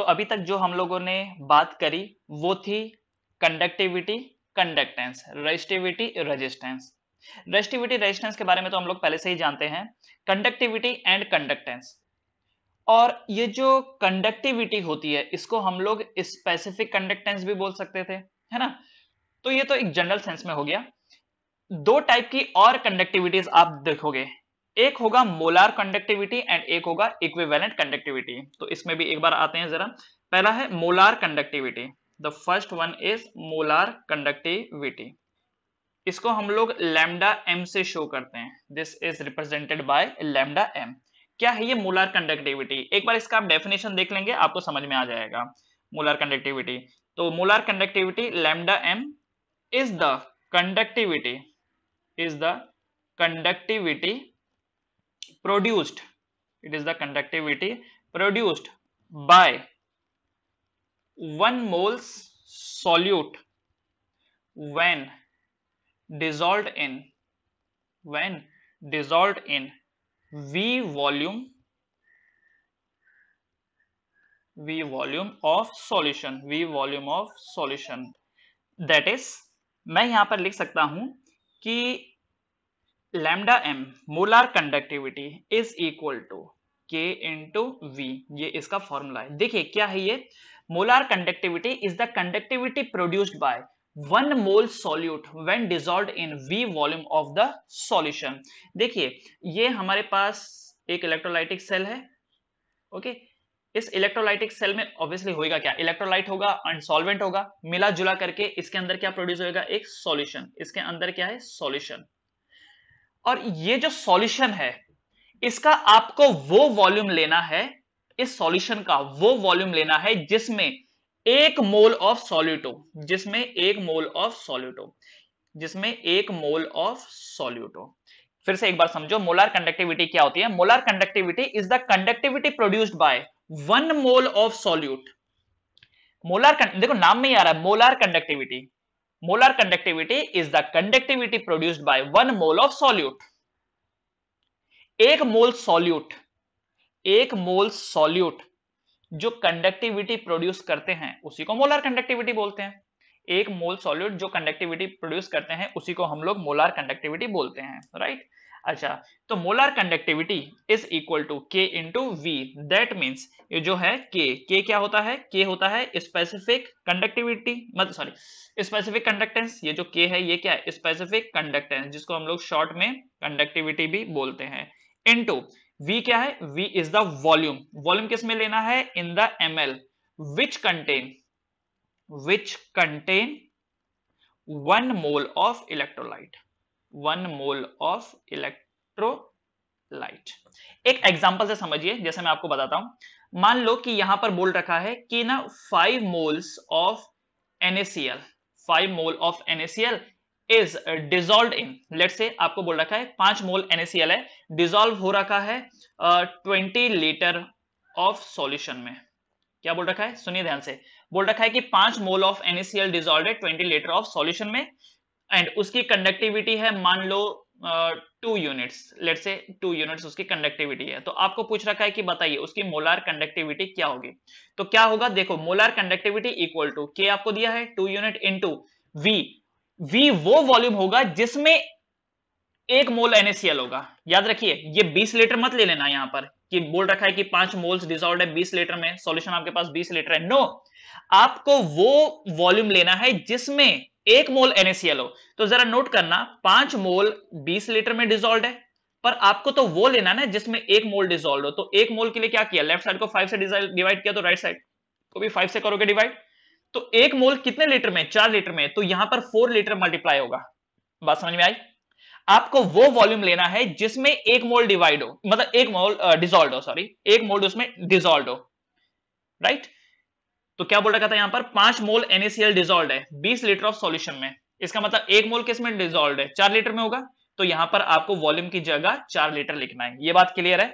तो अभी तक जो हम लोगों ने बात करी वो थी conductivity conductance resistivity resistance resistivity resistance के बारे में तो हम लोग पहले से ही जानते हैं कंडक्टिविटी एंड कंडक्टेंस और ये जो कंडक्टिविटी होती है इसको हम लोग स्पेसिफिक कंडक्टेंस भी बोल सकते थे है ना तो ये तो एक जनरल सेंस में हो गया दो टाइप की और कंडक्टिविटीज आप देखोगे एक होगा मोलार कंडक्टिविटी एंड एक होगा इक्विवेलेंट कंडक्टिविटी तो इसमें भी एक बार आते हैं जरा पहला है molar conductivity the first one is molar conductivity इसको हम लोग लैमडा एम से शो करते हैं this is represented by lambda M क्या है ये मोलार कंडक्टिविटी एक बार इसका आप डेफिनेशन देख लेंगे आपको समझ में आ जाएगा मोलार कंडक्टिविटी तो molar conductivity lambda M is the conductivity is the conductivity produced it is the conductivity produced by 1 moles solute when dissolved in when dissolved in V volume V volume of solution V volume of solution that is मैं यहां पर लिख सकता हूं कि lambda M molar conductivity is equal to K to V ये इसका formula है देखिए क्या है ये molar conductivity is the conductivity produced by one mole solute when dissolve in V volume of the solution देखिए ये हमारे पास एक इलेक्ट्रोलाइटिक सेल है ओके इस इलेक्ट्रोलाइटिक सेल में ऑब्वियसली होगा क्या इलेक्ट्रोलाइट होगा एंड सॉल्वेंट होगा मिला जुला करके इसके अंदर क्या प्रोड्यूस होगा एक सॉल्यूशन इसके अंदर क्या है सॉल्यूशन और ये जो सॉल्यूशन है इसका आपको वो वॉल्यूम लेना है इस सॉल्यूशन का वो वॉल्यूम लेना है जिसमें एक मोल ऑफ सॉल्यूट हो जिसमें एक मोल ऑफ सॉल्यूट हो जिसमें एक मोल ऑफ सॉल्यूट हो फिर से एक बार समझो मोलार कंडक्टिविटी क्या होती है molar conductivity is the conductivity produced by one mole of solute molar देखो नाम में ही आ रहा है molar conductivity molar conductivity is the conductivity produced by one mole of solute एक मोल सॉल्यूट एक मोल सॉल्यूट जो कंडक्टिविटी प्रोड्यूस करते हैं उसी को मोलर कंडक्टिविटी बोलते हैं एक मोल सॉल्यूट जो कंडक्टिविटी प्रोड्यूस करते हैं उसी को हम लोग मोलर कंडक्टिविटी बोलते हैं राइट अच्छा तो molar conductivity is equal to K into V that means ये जो है के के क्या होता है के होता है स्पेसिफिक कंडक्टिविटी मतलब सॉरी स्पेसिफिक कंडक्टेंस ये जो के है ये क्या है स्पेसिफिक कंडक्टेंस जिसको हम लोग शॉर्ट में कंडक्टिविटी भी बोलते हैं इंटू वी क्या है V is the volume volume किस में लेना है in the M L which contain which contain one mole of electrolyte one mole of electrolyte एक एग्जांपल से समझिए जैसे मैं आपको बताता हूं मान लो कि यहां पर बोल रखा है कि ना five moles of NaCl five mole of NaCl is dissolve in let say आपको बोल रखा है पांच मोल एनएसीएल है डिजोल्व हो रखा है ट्वेंटी लीटर ऑफ सॉल्यूशन में क्या बोल रखा है सुनिए ध्यान से बोल रखा है कि पांच मोल ऑफ एनएसीएल डिजोल्व है ट्वेंटी लीटर ऑफ सॉल्यूशन में एंड उसकी कंडक्टिविटी है मान लो two units let say two units उसकी कंडक्टिविटी है तो आपको पूछ रखा है कि बताइए उसकी मोलार कंडक्टिविटी क्या होगी तो क्या होगा देखो मोलार कंडक्टिविटी इक्वल टू के आपको दिया है two unit into V V वो वॉल्यूम होगा जिसमें एक मोल एनएसीएल होगा याद रखिए ये 20 लीटर मत ले लेना यहां पर कि बोल रखा है कि पांच मोल्स डिजॉल्व है 20 लीटर में सॉल्यूशन आपके पास 20 लीटर है नो no, आपको वो वॉल्यूम लेना है जिसमें एक मोल NaCl तो जरा नोट करना पांच मोल 20 लीटर में डिजोल्व है पर आपको तो वो लेना ना जिसमें एक मोल डिजोल्व हो तो एक मोल के लिए क्या किया लेफ्ट साइड को फाइव से डिवाइड किया तो राइट साइड को भी फाइव से करोगे डिवाइड तो एक मोल कितने लीटर में चार लीटर में तो यहां पर फोर लीटर मल्टीप्लाई होगा बात समझ में आई आपको वो वॉल्यूम लेना है जिसमें एक मोल डिवाइड हो मतलब एक मोल डिजोल्व हो सॉरी एक मोल उसमें डिजोल्व हो राइट right? तो क्या बोल रखा था यहां पर पांच मोल एनएसीएल डिजोल्व है बीस लीटर ऑफ सोल्यूशन में इसका मतलब एक मोल किस में डिजोल्व है चार लीटर में होगा तो यहां पर आपको वॉल्यूम की जगह चार लीटर लिखना है ये बात क्लियर है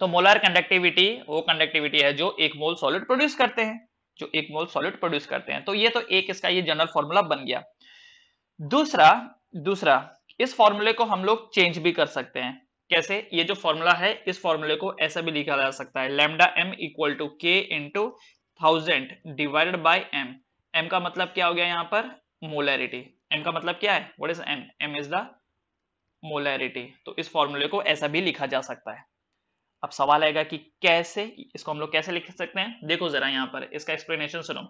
तो मोलर कंडक्टिविटी वो कंडक्टिविटी है जो एक मोल सॉलिड प्रोड्यूस करते हैं जो एक मोल सॉलिड प्रोड्यूस करते हैं तो ये तो एक इसका ये जनरल फॉर्मूला बन गया दूसरा दूसरा इस फॉर्मूले को हम लोग चेंज भी कर सकते हैं कैसे ये जो फॉर्मूला है इस फॉर्मूले को ऐसा भी लिखा जा सकता है lambda M equal to K into thousand divided by M M का मतलब क्या हो गया यहां पर मोलैरिटी एम का मतलब क्या है what is M M is the molarity तो इस फॉर्मूले को ऐसा भी लिखा जा सकता है अब सवाल आएगा कि कैसे इसको हम लोग कैसे लिख सकते हैं देखो जरा यहाँ पर इसका एक्सप्लेनेशन सुनो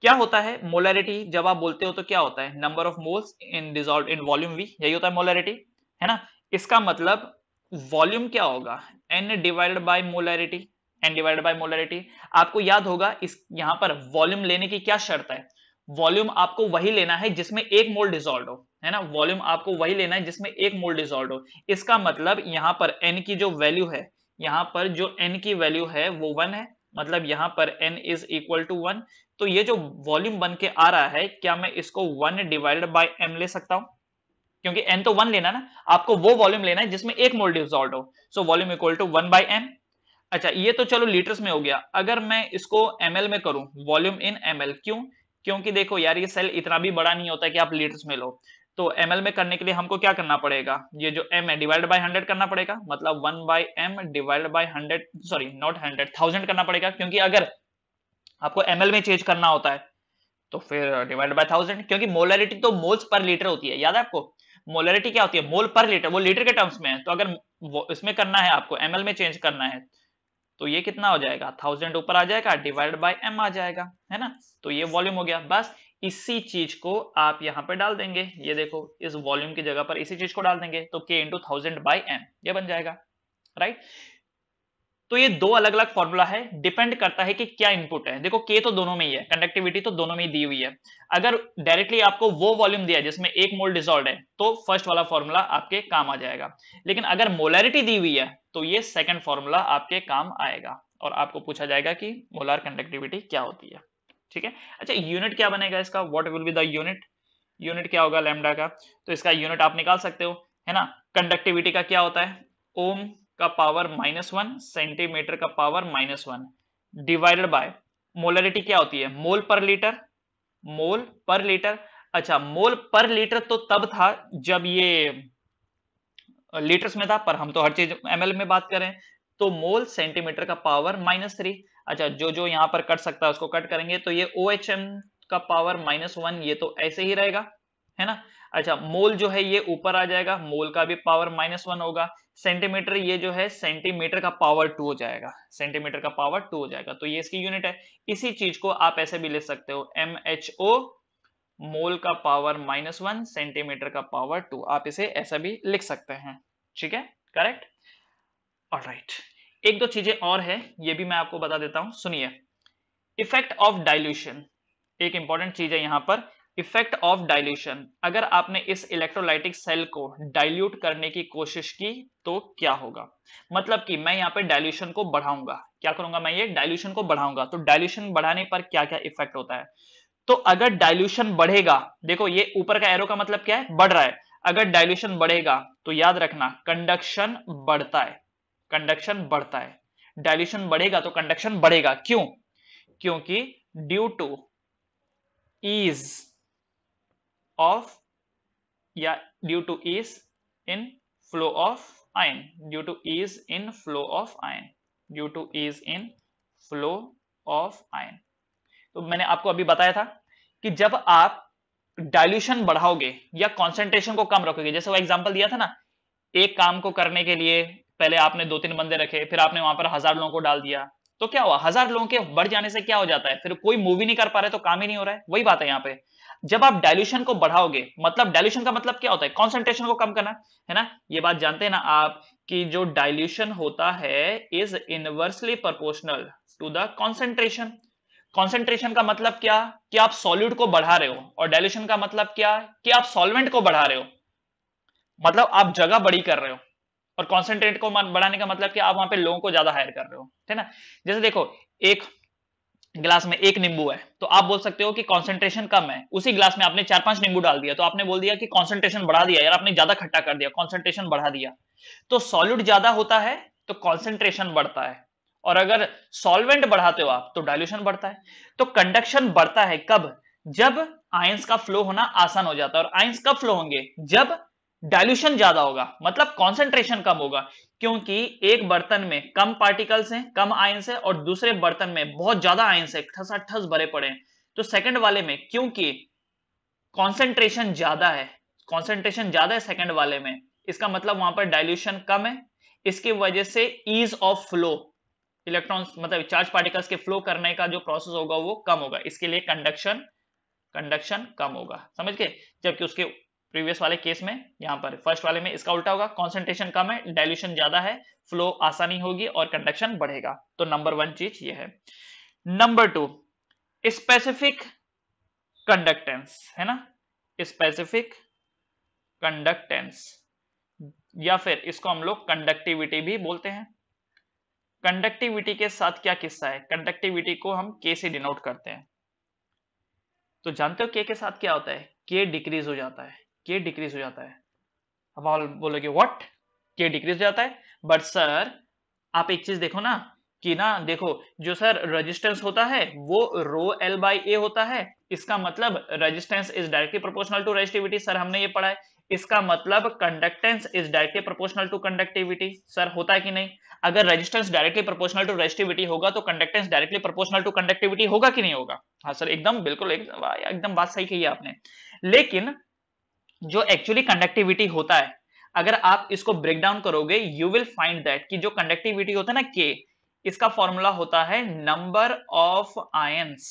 क्या होता है मोलैरिटी जब आप बोलते हो तो क्या होता है number of moles in dissolve in volume V यही होता है मोलैरिटी है ना इसका मतलब वॉल्यूम क्या होगा N divided by molarity N divide by molarity आपको याद होगा इस यहां पर वॉल्यूम लेने की क्या शर्त है वॉल्यूम आपको वही लेना है जिसमें एक मोल डिजोल्व हो है ना वॉल्यूम आपको वही लेना है जिसमें एक मोल डिजोल्व हो इसका मतलब यहां पर एन की जो वैल्यू है यहां पर जो एन की वैल्यू है वो वन है मतलब यहां पर N is equal to one तो ये जो वॉल्यूम बन के आ रहा है क्या मैं इसको वन डिवाइडेड बाय एम ले सकता हूं क्योंकि एन तो वन लेना ना आपको वो वॉल्यूम लेना है जिसमें एक मोल डिजोल्व हो so volume equal to one by M अच्छा ये तो चलो लीटर्स में हो गया अगर मैं इसको एम में करूं वॉल्यूम इन एम क्यों क्योंकि देखो यार ये सेल इतना भी बड़ा नहीं होता कि आप लीटर्स में लो तो एम में करने के लिए हमको क्या करना पड़ेगा ये जो एम है डिवाइड बाय हंड्रेड करना पड़ेगा मतलब one by M divide by hundred sorry not hundred thousand करना पड़ेगा क्योंकि अगर आपको एम में चेंज करना होता है तो फिर डिवाइड बाय थाउजेंड क्योंकि मोलरिटी तो मोल्स पर लीटर होती है याद है आपको मोलरिटी क्या होती है मोल पर लीटर वो लीटर के टर्म्स में है तो अगर इसमें करना है आपको एम में चेंज करना है तो ये कितना हो जाएगा थाउजेंड ऊपर आ जाएगा डिवाइड बाय एम आ जाएगा है ना तो ये वॉल्यूम हो गया बस इसी चीज को आप यहाँ पे डाल देंगे ये देखो इस वॉल्यूम की जगह पर इसी चीज को डाल देंगे तो के इंटू थाउजेंड बाई एम ये बन जाएगा राइट तो ये दो अलग अलग फॉर्मूला है डिपेंड करता है कि क्या इनपुट है देखो के तो दोनों में ही है कंडक्टिविटी तो दोनों में ही दी हुई है अगर डायरेक्टली आपको वो वॉल्यूम दिया जिसमें एक मोल डिजॉल्व है तो फर्स्ट वाला फॉर्मूला आपके काम आ जाएगा लेकिन अगर मोलैरिटी दी हुई है तो ये सेकेंड फॉर्मूला आपके काम आएगा और आपको पूछा जाएगा कि मोलार कंडक्टिविटी क्या होती है ठीक है अच्छा यूनिट क्या बनेगा इसका what will be the unit unit क्या होगा लेमडा का तो इसका यूनिट आप निकाल सकते हो है ना कंडक्टिविटी का क्या होता है ओम का पावर माइनस वन सेंटीमीटर का power minus one divided by molarity क्या होती है मोल पर लीटर मोल पर लीटर अच्छा मोल पर लीटर तो तब था जब ये लीटर्स में था पर हम तो हर चीज एमएल में बात करें तो मोल सेंटीमीटर का पावर माइनस थ्री अच्छा जो जो यहाँ पर कट सकता है उसको कट करेंगे तो ये ओ OH का पावर माइनस वन ये तो ऐसे ही रहेगा है ना अच्छा मोल जो है ये ऊपर आ जाएगा मोल का भी पावर माइनस वन होगा सेंटीमीटर ये जो है सेंटीमीटर का पावर टू हो जाएगा सेंटीमीटर का पावर टू हो जाएगा तो ये इसकी यूनिट है इसी चीज को आप ऐसे भी ले सकते हो एम एच ओ मोल का पावर माइनस वन सेंटीमीटर का पावर टू आप इसे ऐसा भी लिख सकते हैं ठीक है करेक्ट और राइट एक दो चीजें और है ये भी मैं आपको बता देता हूं सुनिए इफेक्ट ऑफ डाइल्यूशन एक इंपॉर्टेंट चीज है यहां पर इफेक्ट ऑफ डाइल्यूशन अगर आपने इस इलेक्ट्रोलाइटिक सेल को डाइल्यूट करने की कोशिश की तो क्या होगा मतलब कि मैं यहाँ पे डाइल्यूशन को बढ़ाऊंगा क्या करूंगा मैं ये डाइल्यूशन को बढ़ाऊंगा तो डाइल्यूशन बढ़ाने पर क्या क्या इफेक्ट होता है तो अगर डाइल्यूशन बढ़ेगा देखो ये ऊपर का एरो का मतलब क्या है बढ़ रहा है अगर डाइल्यूशन बढ़ेगा तो याद रखना कंडक्शन बढ़ता है कंडक्शन बढ़ता है डाइल्यूशन बढ़ेगा तो कंडक्शन बढ़ेगा क्यों क्योंकि ड्यू टू ईज ऑफ या due to ease in flow of ion due to is in flow of ion due to ease in flow of ion तो मैंने आपको अभी बताया था कि जब आप डाइल्यूशन बढ़ाओगे या कॉन्सेंट्रेशन को कम रखोगे जैसे वो एग्जाम्पल दिया था ना एक काम को करने के लिए पहले आपने दो तीन बंदे रखे फिर आपने वहां पर हजार लोगों को डाल दिया तो क्या हुआ हजार लोगों के बढ़ जाने से क्या हो जाता है फिर कोई मूवी नहीं कर पा रहे तो काम ही नहीं हो रहा है वही बात है यहाँ पे जब आप डायल्यूशन को बढ़ाओगे मतलब डायल्यूशन का मतलब क्या होता है कॉन्सेंट्रेशन को कम करना है ना ये बात जानते हैं ना आप कि जो डायल्यूशन होता है is inversely proportional to the concentration concentration का मतलब क्या कि आप सॉल्यूट को बढ़ा रहे हो और डायल्यूशन का मतलब क्या कि आप सॉल्वेंट को बढ़ा रहे हो मतलब आप जगह बड़ी कर रहे हो और कॉन्सेंट्रेट को बढ़ाने का मतलब कि आप वहां पे लोगों को ज्यादा हायर कर रहे हो ठीक है ना जैसे देखो एक ग्लास में एक नींबू है तो आप बोल सकते हो कि कॉन्सेंट्रेशन कम है उसी ग्लास में आपने चार पांच नींबू डाल दिया तो आपने बोल दिया कि कॉन्सेंट्रेशन बढ़ा दिया यार आपने ज्यादा खट्टा कर दिया कॉन्सेंट्रेशन बढ़ा दिया तो सॉल्यूट ज्यादा होता है तो कॉन्सेंट्रेशन बढ़ता है और अगर सॉल्वेंट बढ़ाते हो आप तो डायल्यूशन बढ़ता है तो कंडक्शन बढ़ता है कब जब आयंस का फ्लो होना आसान हो जाता है और आयंस कब फ्लो होंगे जब डाइल्यूशन ज्यादा होगा मतलब कॉन्सेंट्रेशन कम होगा क्योंकि एक बर्तन में कम पार्टिकल्स हैं कम आयंस हैं और दूसरे बर्तन में बहुत ज्यादा आयंस है ठस भरे पड़े हैं तो सेकंड वाले में क्योंकि कॉन्सेंट्रेशन ज्यादा है कॉन्सेंट्रेशन ज्यादा है सेकंड वाले में इसका मतलब वहां पर डाइल्यूशन कम है इसकी वजह से ईज ऑफ फ्लो इलेक्ट्रॉन मतलब चार्ज पार्टिकल्स के फ्लो करने का जो प्रोसेस होगा वो कम होगा इसके लिए कंडक्शन कंडक्शन कम होगा समझ के जबकि उसके प्रीवियस वाले केस में यहां पर फर्स्ट वाले में इसका उल्टा होगा कॉन्सेंट्रेशन कम है डायल्यूशन ज्यादा है फ्लो आसानी होगी और कंडक्शन बढ़ेगा तो नंबर वन चीज ये है नंबर टू स्पेसिफिक कंडक्टेंस है ना स्पेसिफिक कंडक्टेंस या फिर इसको हम लोग कंडक्टिविटी भी बोलते हैं कंडक्टिविटी के साथ क्या किस्सा है कंडक्टिविटी को हम के से डिनोट करते हैं तो जानते हो के के साथ क्या होता है के डिक्रीज हो जाता है के डिक्रीज हो जाता है अब आप बोलोगे व्हाट के डिक्रीज हो जाता है बट सर आप एक चीज देखो ना कि ना देखो जो सर रेजिस्टेंस होता है वो रो एल बाई ए होता है इसका मतलब resistance is directly proportional to resistivity sir हमने ये पढ़ा है इसका मतलब conductance is directly proportional to conductivity sir होता है कि नहीं अगर resistance directly proportional to resistivity होगा तो conductance directly proportional to conductivity होगा कि नहीं होगा हाँ सर एकदम बिल्कुल एकदम बात सही कही आपने लेकिन जो एक्चुअली कंडक्टिविटी होता है अगर आप इसको ब्रेक डाउन करोगे यू विल फाइंड दैट कि जो कंडक्टिविटी होता है ना के इसका फॉर्मूला होता है number of ions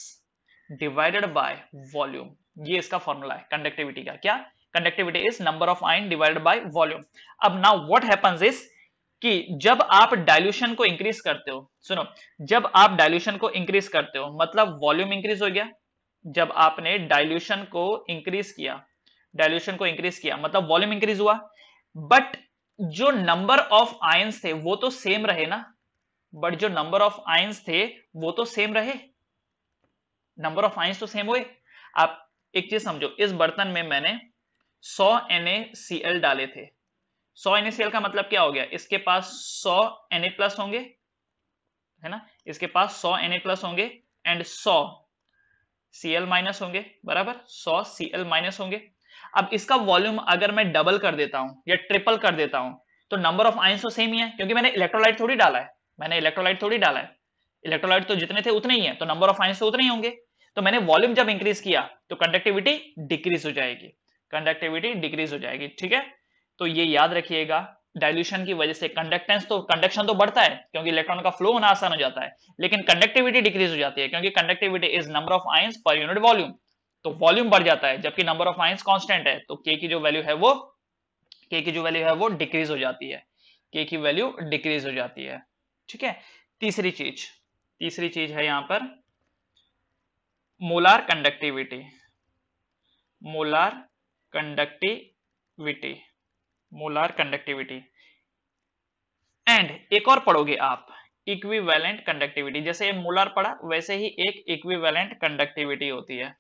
divided by volume ये इसका फॉर्मूला है कंडक्टिविटी का क्या conductivity is number of ion divided by volume अब नाउ व्हाट हैपेंस इज कि जब आप डाइल्यूशन को इंक्रीज करते हो सुनो जब आप डाइल्यूशन को इंक्रीज करते हो मतलब वॉल्यूम इंक्रीज हो गया जब आपने डाइल्यूशन को इंक्रीज किया डायल्यूशन को इंक्रीज किया मतलब वॉल्यूम इंक्रीज हुआ बट जो नंबर ऑफ आयंस थे वो तो सेम रहे ना बट जो नंबर ऑफ आयंस थे वो तो सेम रहे नंबर ऑफ आयंस तो सेम हुए आप एक चीज समझो इस बर्तन में मैंने 100 NaCl डाले थे 100 NaCl का मतलब क्या हो गया इसके पास 100 Na प्लस होंगे है ना इसके पास 100 Na प्लस होंगे एंड 100 Cl माइनस होंगे बराबर 100 Cl माइनस होंगे अब इसका वॉल्यूम अगर मैं डबल कर देता हूं या ट्रिपल कर देता हूं तो नंबर ऑफ आइंस तो सेम ही है क्योंकि मैंने इलेक्ट्रोलाइट थोड़ी डाला है मैंने इलेक्ट्रोलाइट थोड़ी डाला है इलेक्ट्रोलाइट तो जितने थे उतने ही है तो नंबर ऑफ आइंस तो उतने ही होंगे तो मैंने वॉल्यूम जब इंक्रीज किया तो कंडक्टिविटी डिक्रीज हो जाएगी कंडक्टिविटी डिक्रीज हो जाएगी ठीक है तो ये याद रखिएगा डाइल्यूशन की वजह से कंडक्टेंस तो कंडक्शन तो बढ़ता है क्योंकि इलेक्ट्रॉन का फ्लो होना आसान हो जाता है लेकिन कंडक्टिविटी डिक्रीज हो जाती है क्योंकि conductivity is number of ions per unit volume तो वॉल्यूम बढ़ जाता है जबकि नंबर ऑफ आइंस कॉन्स्टेंट है तो के की जो वैल्यू है वो के की जो वैल्यू है वो डिक्रीज हो जाती है के की वैल्यू डिक्रीज हो जाती है ठीक है तीसरी चीज तीसरी चीज है यहां पर molar conductivity molar conductivity molar conductivity and एक और पढ़ोगे आप इक्विवेलेंट कंडक्टिविटी जैसे मोलार पढ़ा वैसे ही एक इक्विवेलेंट कंडक्टिविटी होती है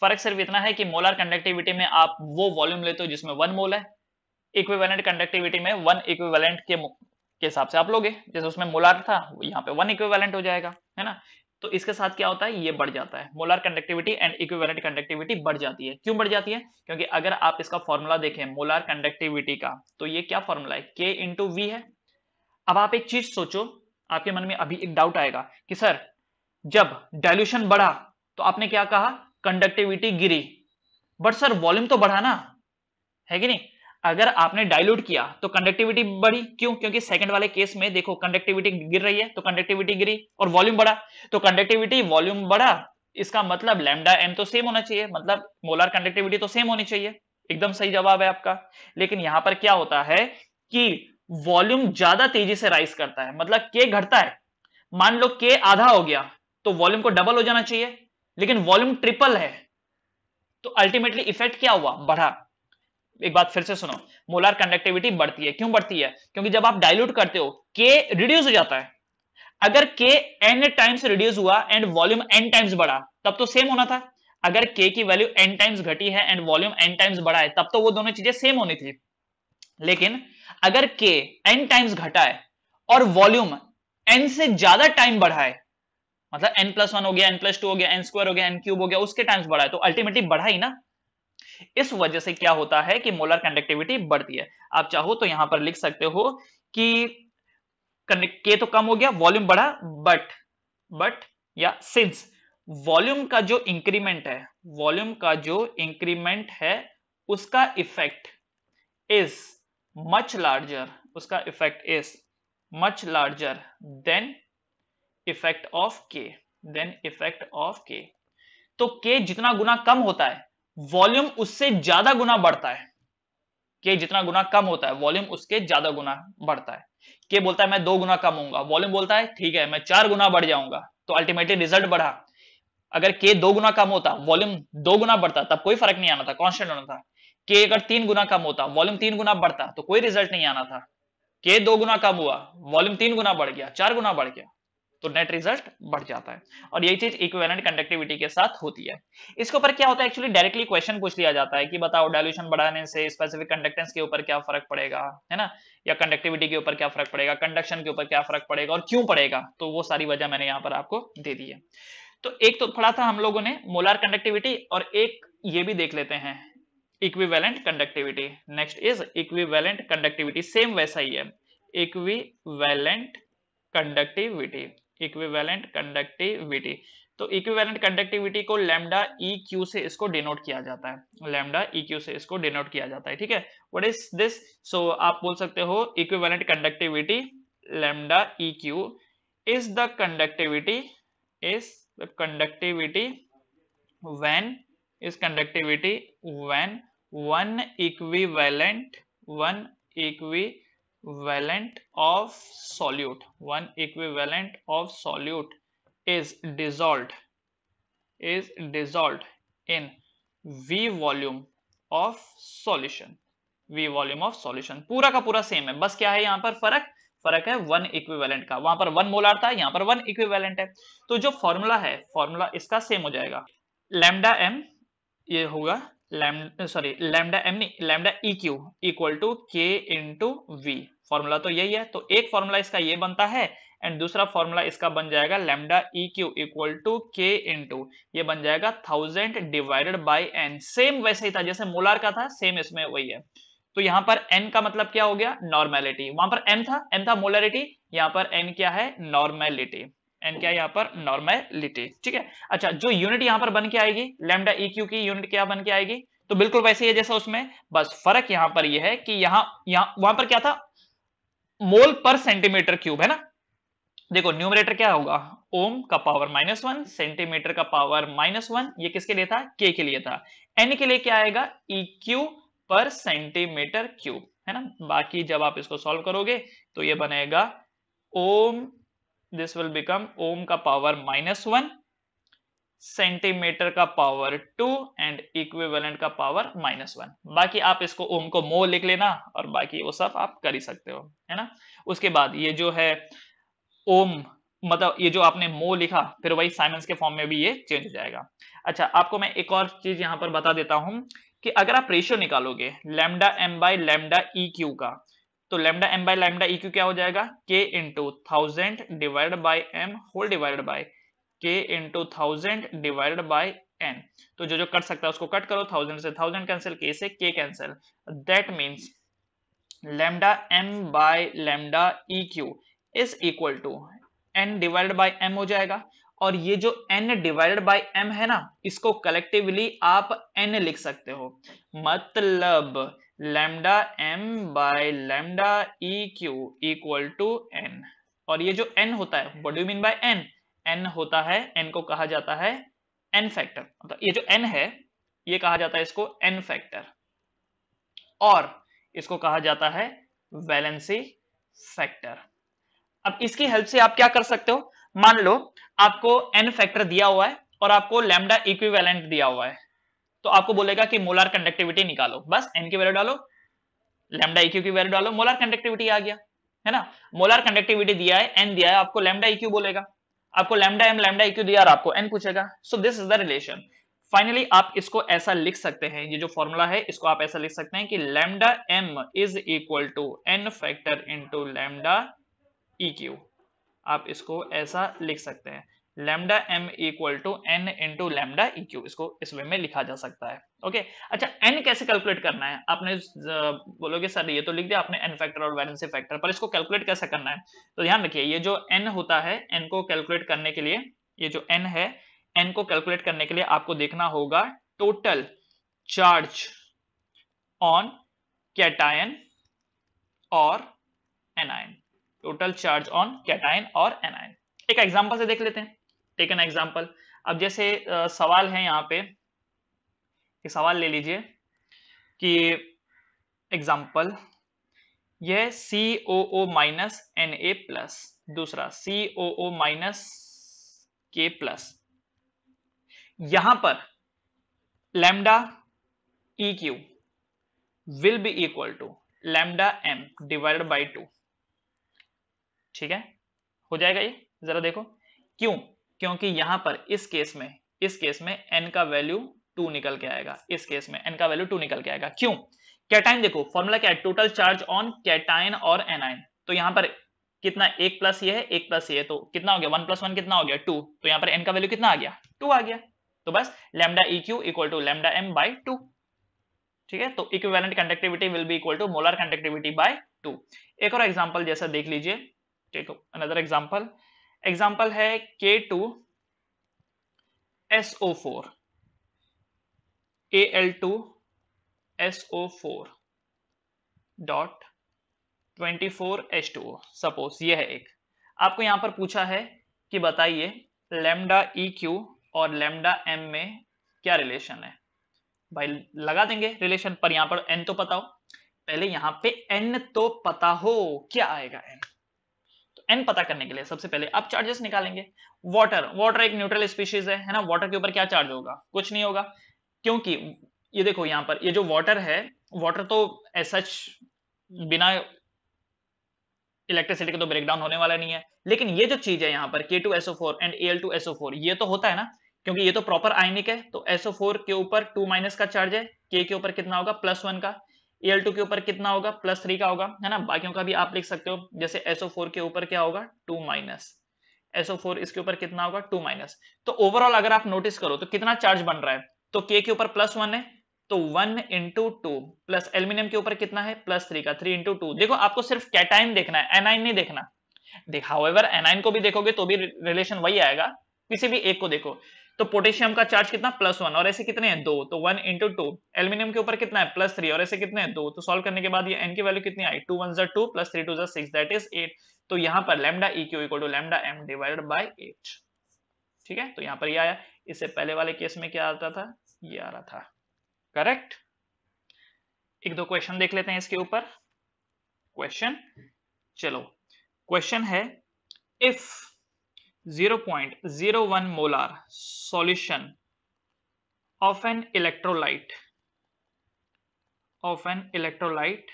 फर्क सिर्फ इतना है कि मोलर कंडक्टिविटी में आप वो वॉल्यूम लेते हो जिसमें वन मोल है इक्विवेलेंट कंडक्टिविटी में वन इक्विवेलेंट के के हिसाब से आप लोगे जैसे उसमें मोलार था यहाँ पे वन इक्विवेलेंट हो जाएगा है ना तो इसके साथ क्या होता है ये बढ़ जाता है molar conductivity and equivalent conductivity बढ़ जाती है क्यों बढ़ जाती है क्योंकि अगर आप इसका फॉर्मूला देखें मोलार कंडक्टिविटी का तो ये क्या फॉर्मूला है के इंटू वी है अब आप एक चीज सोचो आपके मन में अभी एक डाउट आएगा कि सर जब डायल्यूशन बढ़ा तो आपने क्या कहा कंडक्टिविटी गिरी बट सर वॉल्यूम तो बढ़ा ना है कि नहीं अगर आपने डाइल्यूट किया तो कंडक्टिविटी बढ़ी क्यों क्योंकि सेकंड वाले केस में देखो कंडक्टिविटी गिर रही है तो कंडक्टिविटी गिरी और वॉल्यूम बढ़ा तो कंडक्टिविटी वॉल्यूम बढ़ा इसका मतलब लैम्डा एम तो सेम होना चाहिए मतलब मोलर कंडक्टिविटी तो सेम होनी चाहिए एकदम सही जवाब है आपका लेकिन यहां पर क्या होता है कि वॉल्यूम ज्यादा तेजी से राइज करता है मतलब के घटता है मान लो के आधा हो गया तो वॉल्यूम को डबल हो जाना चाहिए लेकिन वॉल्यूम ट्रिपल है तो अल्टीमेटली इफेक्ट क्या हुआ बढ़ा एक बात फिर से सुनो मोलार कंडक्टिविटी बढ़ती है क्यों बढ़ती है क्योंकि जब आप डाइल्यूट करते हो के रिड्यूस हो जाता है अगर के एन टाइम्स रिड्यूस हुआ एंड वॉल्यूम एन टाइम्स बढ़ा तब तो सेम होना था अगर के की वैल्यू एन टाइम्स घटी है एंड वॉल्यूम एन टाइम्स बढ़ा है तब तो वो दोनों चीजें सेम होनी थी लेकिन अगर के एन टाइम्स घटा है और वॉल्यूम एन से ज्यादा टाइम बढ़ा है मतलब एन प्लस वन हो गया एन प्लस टू हो गया एन स्क्वायर हो गया एन क्यूब हो गया उसके टाइम्स बढ़ा है तो अल्टीमेटली बढ़ा ही ना इस वजह से क्या होता है कि मोलर कंडक्टिविटी बढ़ती है आप चाहो तो यहां पर लिख सकते हो कि के तो कम हो गया वॉल्यूम बढ़ा बट बट या सिंस वॉल्यूम का जो इंक्रीमेंट है वॉल्यूम का जो इंक्रीमेंट है उसका इफेक्ट इज मच लार्जर उसका effect is much larger than effect of K than effect of K तो के जितना गुना कम होता है वॉल्यूम उससे ज्यादा गुना बढ़ता है के जितना गुना कम होता है वॉल्यूम उसके ज्यादा गुना बढ़ता है के बोलता है मैं दो गुना कम होगा वॉल्यूम बोलता है ठीक है मैं चार गुना बढ़ जाऊंगा तो अल्टीमेटली रिजल्ट बढ़ा अगर के दो गुना कम होता वॉल्यूम दो गुना बढ़ता तब कोई फर्क नहीं आना था कॉन्स्टेंट होना था के अगर तीन गुना कम होता वॉल्यूम तीन गुना बढ़ता तो कोई रिजल्ट नहीं आना था के दो गुना कम हुआ वॉल्यूम तीन गुना बढ़ गया चार गुना बढ़ गया तो नेट रिजल्ट बढ़ जाता है और यही चीज इक्वेलेंट कंडक्टिविटी के साथ होती है इसके ऊपर क्या होता है एक्चुअली डायरेक्टली क्वेश्चन पूछ लिया जाता है कि बताओ डायल्यूशन बढ़ाने से स्पेसिफिक कंडक्टेंस के ऊपर क्या फर्क पड़ेगा है ना या कंडक्टिविटी के ऊपर क्या फर्क पड़ेगा कंडक्शन के ऊपर क्या फर्क पड़ेगा और क्यों पड़ेगा तो वो सारी वजह मैंने यहाँ पर आपको दे दी है तो एक तो पढ़ा था हम लोगों ने मोलार कंडक्टिविटी और एक ये भी देख लेते हैं equivalent conductivity next is equivalent conductivity same वैसा ही है इक्विवेलेंट कंडक्टिविटी इक्विवेलेंट कंडक्टिविटी तो इक्विवेलेंट कंडक्टिविटी को लेमडा ई क्यू से इसको डिनोट किया जाता है लेमडा ई क्यू से इसको डिनोट किया जाता है ठीक है वट इज दिस सो आप बोल सकते हो equivalent conductivity lambda E Q is the conductivity is the conductivity when is conductivity when one equivalent one equi equivalent of solute one equivalent of solute is dissolved is dissolved in v volume of solution v volume of solution पूरा का पूरा same है बस क्या है यहाँ पर फर्क फर्क है वन इक्विवेलेंट का वहां पर वन मोलार था यहाँ पर वन इक्विवेलेंट है तो जो फॉर्मूला है फॉर्मूला इसका सेम हो जाएगा लेमडा एम ये होगा सॉरी लैमडा एम नी lambda E Q equal to K into we formula तो यही है तो एक फॉर्मूला इसका ये बनता है एंड दूसरा फॉर्मूला इसका बन जाएगा lambda E Q equal to K into ये बन जाएगा thousand divided by N same वैसे ही था जैसे मोलार का था सेम इसमें वही है तो यहाँ पर n का मतलब क्या हो गया नॉर्मेलिटी वहां पर n था n था मोलरिटी यहाँ पर n क्या है नॉर्मेलिटी एंड क्या यहाँ पर नॉर्मेलिटी ठीक है अच्छा जो यूनिट यहाँ पर बन के आएगी लेमडा ई क्यू की यूनिट क्या बन के आएगी तो बिल्कुल वैसे ही जैसा उसमें बस फर्क यहां पर यह है कि यहां यहां वहां पर क्या था मोल पर सेंटीमीटर क्यूब है ना देखो न्यूमरेटर क्या होगा ओम का पावर माइनस वन सेंटीमीटर का पावर माइनस वन ये किसके लिए था के के लिए था एन के लिए क्या आएगा ई क्यू पर सेंटीमीटर क्यूब है ना बाकी जब आप इसको सॉल्व करोगे तो ये बनेगा ohm this will become ohm का पावर माइनस वन सेंटीमीटर का पावर टू एंड इक्विवेलेंट का पावर माइनस वन बाकी आप इसको ओम को मो लिख लेना और बाकी वो सब आप कर ही सकते हो है ना उसके बाद ये जो है ओम मतलब ये जो आपने मो लिखा फिर वही साइमंस के फॉर्म में भी ये चेंज हो जाएगा अच्छा आपको मैं एक और चीज यहां पर बता देता हूं कि अगर आप रेशियो निकालोगे lambda M by lambda E Q का तो lambda M by lambda EQ क्या हो जाएगा K into thousand divide by M whole divide by K into thousand divide by N तो जो जो कट सकता है उसको कट करो थाउजेंड से थाउजेंड कैंसिल के से K cancel that means lambda M by lambda EQ is equal to N divide by M हो जाएगा और ये जो n डिवाइडेड बाई m है ना इसको कलेक्टिवली आप n लिख सकते हो मतलब lambda M by lambda E Q equal to N और ये जो एन होता है what do mean by N N होता है एन को कहा जाता है एन फैक्टर मतलब ये जो एन है ये कहा जाता है इसको एन फैक्टर और इसको कहा जाता है वैलेंसी फैक्टर अब इसकी हेल्प से आप क्या कर सकते हो मान लो आपको एन फैक्टर दिया हुआ है और आपको लेमडा इक्विवेलेंट दिया हुआ है तो आपको बोलेगा कि मोलार कंडक्टिविटी निकालो बस एन की वैल्यू डालो लेमडा इक्यू e की वैल्यू डालो मोलार कंडक्टिविटी आ गया है ना मोलार कंडक्टिविटी दिया है एन दिया है आपको लेमडा इक्यू e बोलेगा आपको लेमडा एम लेमडा इक्यू दिया और आपको एन पूछेगा so this is the relation finally आप इसको ऐसा लिख सकते हैं ये जो फॉर्मूला है इसको आप ऐसा लिख सकते हैं कि lambda M is equal to N factor into lambda EQ आप इसको ऐसा लिख सकते हैं lambda M equal to N into lambda E Q इसको इस वे में लिखा जा सकता है ओके अच्छा एन कैसे कैलकुलेट करना है आपने बोलोगे सर ये तो लिख दिया आपने एन फैक्टर और वैलेंसी फैक्टर पर इसको कैलकुलेट कैसे करना है तो ध्यान रखिए ये जो एन होता है एन को कैलकुलेट करने के लिए ये जो एन है एन को कैलकुलेट करने के लिए आपको देखना होगा टोटल चार्ज ऑन कैटायन और anion total charge on cation और एनआईन एक एग्जाम्पल से देख लेते हैं टेक एन एग्जाम्पल अब जैसे सवाल है यहाँ पे एक सवाल ले लीजिए कि एग्जाम्पल यह C O O minus N A plus दूसरा C O O minus K plus यहां पर lambda E Q will be equal to lambda M divided by two ठीक है हो जाएगा ये जरा देखो क्यों क्योंकि यहां पर इस केस में इस केस में एन का वैल्यू टू निकल के आएगा इस केस में एन का वैल्यू टू निकल के आएगा क्यों कैटाइन देखो फॉर्मूला क्या है टोटल चार्ज ऑन कैटाइन और एनाइन तो यहां पर कितना एक प्लस ये है एक प्लस ये तो कितना हो गया वन प्लस वन कितना हो गया टू तो यहां पर एन का वैल्यू कितना आ गया टू आ गया तो बस lambda E Q equal to lambda M by two ठीक है तो equivalent conductivity will be equal to molar conductivity by two एक और एग्जाम्पल जैसा देख लीजिए टेक अनदर एग्जाम्पल एग्जाम्पल है K two S O four A L two S O four dot twenty four S two O suppose ये है एक आपको यहां पर पूछा है कि बताइए लेमडा ई क्यू और लेमडा एम में क्या रिलेशन है भाई लगा देंगे रिलेशन पर यहां पर एन तो पता हो पहले यहां पे एन तो पता हो क्या आएगा एन एन पता करने के लिए सबसे पहले आप चार्जेस निकालेंगे वाटर वाटर एक न्यूट्रल स्पीशीज है है ना वाटर के ऊपर क्या चार्ज होगा कुछ नहीं होगा क्योंकि ये देखो यहाँ पर ये जो वाटर है वाटर तो एसच बिना इलेक्ट्रिसिटी के तो ब्रेकडाउन होने वाला नहीं है लेकिन ये जो चीज है यहाँ पर K two SO four and L two SO four ये तो होता है ना क्योंकि ये तो प्रॉपर आयनिक है तो एसओ फोर के ऊपर टू माइनस का चार्ज है के के ऊपर कितना होगा प्लस वन का एल टू के ऊपर कितना होगा प्लस थ्री का होगा है ना बाकियों का भी आप लिख सकते हो जैसे एसओ फोर के ऊपर क्या होगा टू माइनस एसओ फोर इसके ऊपर कितना होगा टू माइनस तो ओवरऑल अगर आप नोटिस करो तो कितना चार्ज बन रहा है तो के के ऊपर प्लस वन है तो one into two plus aluminium के ऊपर कितना है प्लस थ्री का थ्री इंटू टू देखो आपको सिर्फ कैटाइन देखना है एनाइन नहीं देखना देखा हाउएवर एनाइन को भी देखोगे तो भी रिलेशन वही आएगा किसी भी एक को देखो तो पोटेशियम का चार्ज कितना प्लस वन और ऐसे कितने हैं दो तो वन इंटू टू एल्यूमिनियम के ऊपर कितना है प्लस थ्री और ऐसे कितने हैं दो तो सॉल्व करने के बाद ये एन की वैल्यू कितनी आई टू वन जर टू प्लस थ्री टू जर सिक्स दैट इज एट तो यहां पर lambda E Q equal to lambda M divided by eight ठीक है तो यहां पर यह आया इससे पहले वाले केस में क्या आता था ये आ रहा था करेक्ट एक दो क्वेश्चन देख लेते हैं इसके ऊपर क्वेश्चन चलो क्वेश्चन है if 0.01 molar solution of an electrolyte of an electrolyte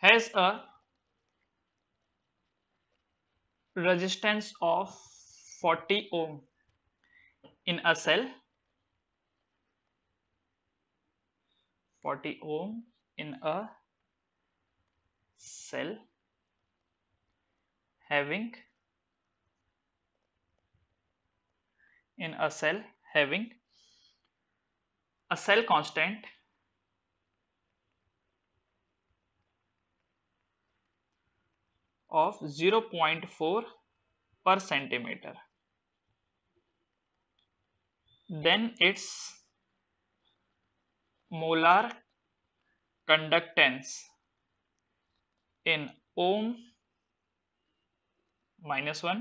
has a resistance of 40 ohm in a cell 40 ohm in a cell having in a cell having a cell constant of 0.4 per centimeter then its molar conductance in ohm minus 1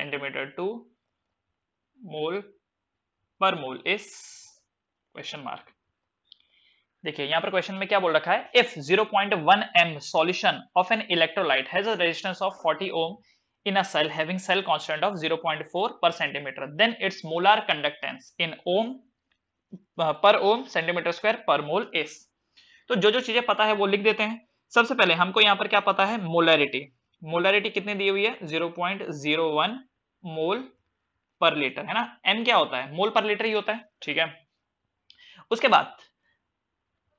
centimeter 2 mole per mole इस question mark देखिए यहां पर question में क्या बोल रखा है if 0.1 M solution of an electrolyte has resistance of 40 ohm in a cell having cell constant of 0.4 per centimeter then its molar conductance in ohm per ohm centimeter square per mole इस तो जो जो चीजें पता है वो लिख देते हैं सबसे पहले हमको यहां पर क्या पता है मोलरिटी मोलरिटी कितनी दी हुई है 0.01 मोल पर लीटर है ना एम क्या होता है मोल पर लीटर ही होता है ठीक है उसके बाद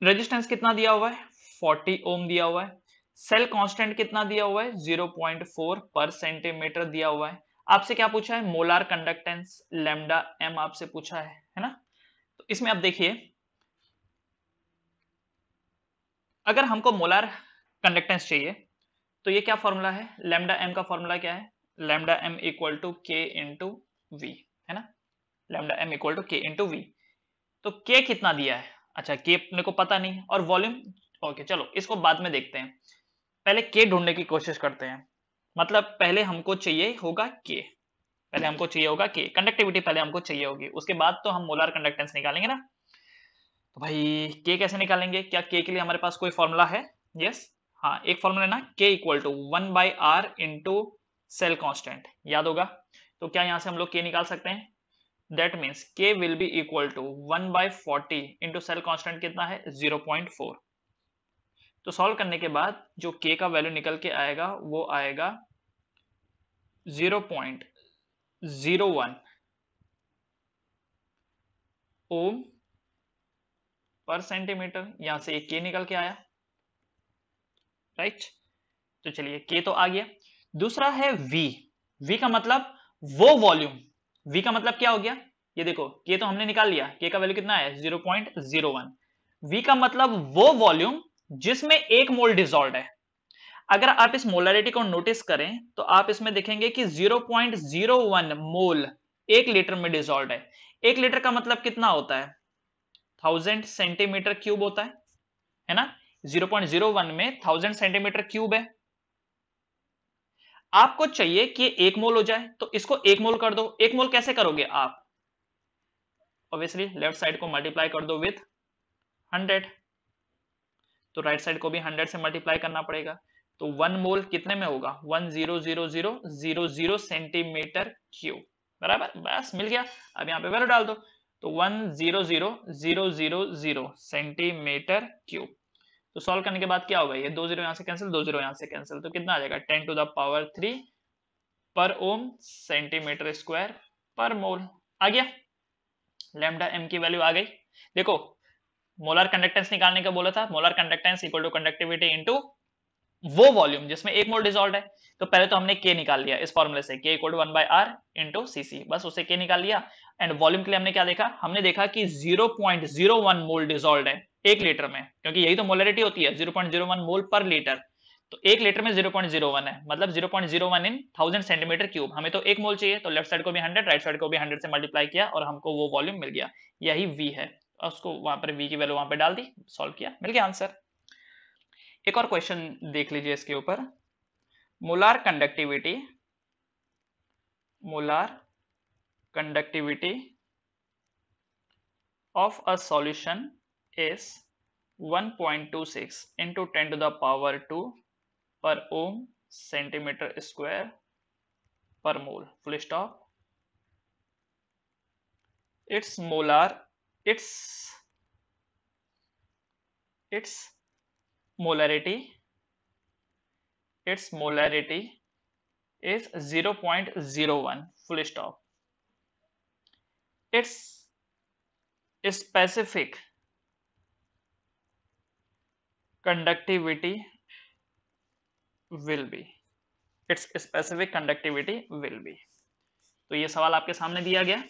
रेजिस्टेंस कितना दिया हुआ है 40 ओम दिया हुआ है सेल कांस्टेंट कितना दिया हुआ है 0.4 पर सेंटीमीटर दिया हुआ है आपसे क्या पूछा है मोलार कंडक्टेंस लेमडा एम आपसे पूछा है है ना तो इसमें आप देखिए अगर हमको मोलार कंडक्टेंस चाहिए तो ये क्या फॉर्मूला है लेमडा एम का फॉर्मूला क्या है lambda M equal to K into v है ना lambda M equal to K into V तो k कितना दिया है अच्छा k अपने को पता नहीं और वॉल्यूम ओके चलो इसको बाद में देखते हैं पहले k ढूंढने की कोशिश करते हैं मतलब पहले हमको चाहिए होगा k पहले हमको चाहिए होगा k कंडक्टिविटी पहले हमको चाहिए होगी उसके बाद तो हम मोलार कंडक्टेंस निकालेंगे ना तो भाई k कैसे निकालेंगे क्या k के लिए हमारे पास कोई फॉर्मूला है यस yes? हाँ एक फॉर्मूला है ना k equal to one by R into cell constant याद होगा तो क्या यहां से हम लोग के निकाल सकते हैं that means K will be equal to one by forty into cell constant कितना है जीरो पॉइंट फोर तो सॉल्व करने के बाद जो के का वैल्यू निकल के आएगा वो आएगा zero point zero one ohm per centimeter यहां से एक के निकल के आया राइट right? तो चलिए के तो आ गया दूसरा है वी वी का मतलब वो वॉल्यूम v का मतलब क्या हो गया ये देखो k तो हमने निकाल लिया k का वैल्यू कितना है 0.01 v का मतलब वो वॉल्यूम जिसमें एक मोल डिजॉल्व है अगर आप इस मोलरिटी को नोटिस करें तो आप इसमें देखेंगे कि 0.01 मोल एक लीटर में डिजॉल्व है एक लीटर का मतलब कितना होता है थाउजेंड सेंटीमीटर क्यूब होता है है ना 0.01 में थाउजेंड सेंटीमीटर क्यूब है आपको चाहिए कि एक मोल हो जाए तो इसको एक मोल कर दो एक मोल कैसे करोगे आप ऑब्वियसली लेफ्ट साइड को मल्टीप्लाई कर दो विथ हंड्रेड तो राइट साइड को भी हंड्रेड से मल्टीप्लाई करना पड़ेगा तो वन मोल कितने में होगा one zero zero zero zero zero centimeter cube बराबर बस मिल गया अब यहां पे वैल्यू डाल दो तो one zero zero zero zero zero centimeter cube तो सॉल्व करने के बाद क्या होगा ये दो जीरो यहां से कैंसिल दो जीरो यहां से कैंसिल तो कितना आ जाएगा ten to the power three per ohm centimeter square per mole आ गया लेमडा एम की वैल्यू आ गई देखो मोलर कंडक्टेंस निकालने का बोला था molar conductance equal to conductivity into वो वॉल्यूम जिसमें एक मोल डिजोल्व है तो पहले तो हमने के निकाल लिया इस फॉर्मुले से K equal one by R into C C बस उसे के निकाल लिया एंड वॉल्यूम के लिए हमने क्या देखा हमने देखा कि 0.01 मोल डिजोल्व है एक लीटर में क्योंकि यही तो मोलरिटी होती है 0.01 मोल पर लीटर तो एक लीटर में 0.01 है मतलब 0.01 इन थाउजेंड सेंटीमीटर क्यूब हमें तो एक मोल चाहिए तो लेफ्ट साइड को भी हंड्रेड राइट साइड को भी हंड्रेड से मल्टीप्लाई किया और हमको वो वॉल्यूम मिल गया यही वी है उसको वहां पर वी की वैल्यू वहां पर डाल दी सॉल्व किया मिल गया आंसर एक और क्वेश्चन देख लीजिए इसके ऊपर molar conductivity molar conductivity of a solution is 1.26 point two six into ten to the power two per ohm centimeter square per mole full stop its molar its its molarity its molarity is 0.01 full stop its specific conductivity will be its specific conductivity will be तो ये सवाल आपके सामने दिया गया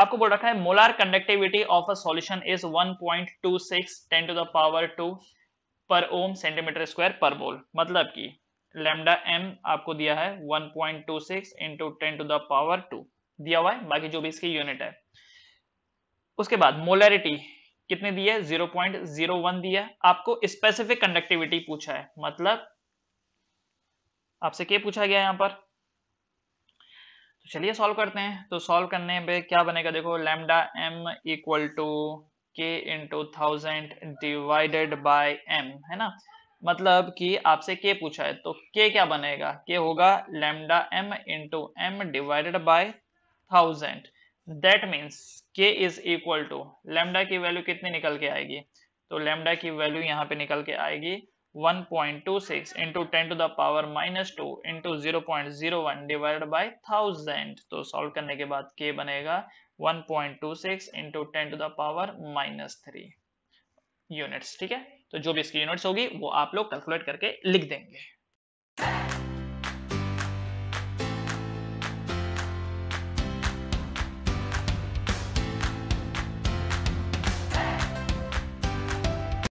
आपको बोल रखा है molar conductivity of a solution is 1.26 10 to the power 2 per ohm centimeter square पर बोल मतलब कि लेमडा एम आपको दिया है 1.26 point two six into ten to the power two दिया हुआ है बाकी जो भी इसकी यूनिट है उसके बाद मोलरिटी कितने दी है 0.01 दिया आपको स्पेसिफिक कंडक्टिविटी पूछा है मतलब आपसे क्या पूछा गया यहां पर तो चलिए सॉल्व करते हैं तो सॉल्व करने पे क्या बनेगा देखो lambda M equal to K into thousand divided by M है ना मतलब कि आपसे के पूछा है तो के क्या बनेगा के होगा lambda M into M divided by thousand that means K is equal to lambda की वैल्यू कितनी निकल के आएगी तो लेमडा की वैल्यू यहाँ पे निकल के आएगी 1.26 point two six into ten to the power minus two into zero point zero one divide by thousand तो सॉल्व करने के बाद के बनेगा 1.26 into ten to the power minus three units ठीक है तो जो भी इसकी यूनिट्स होगी वो आप लोग कैलकुलेट करके लिख देंगे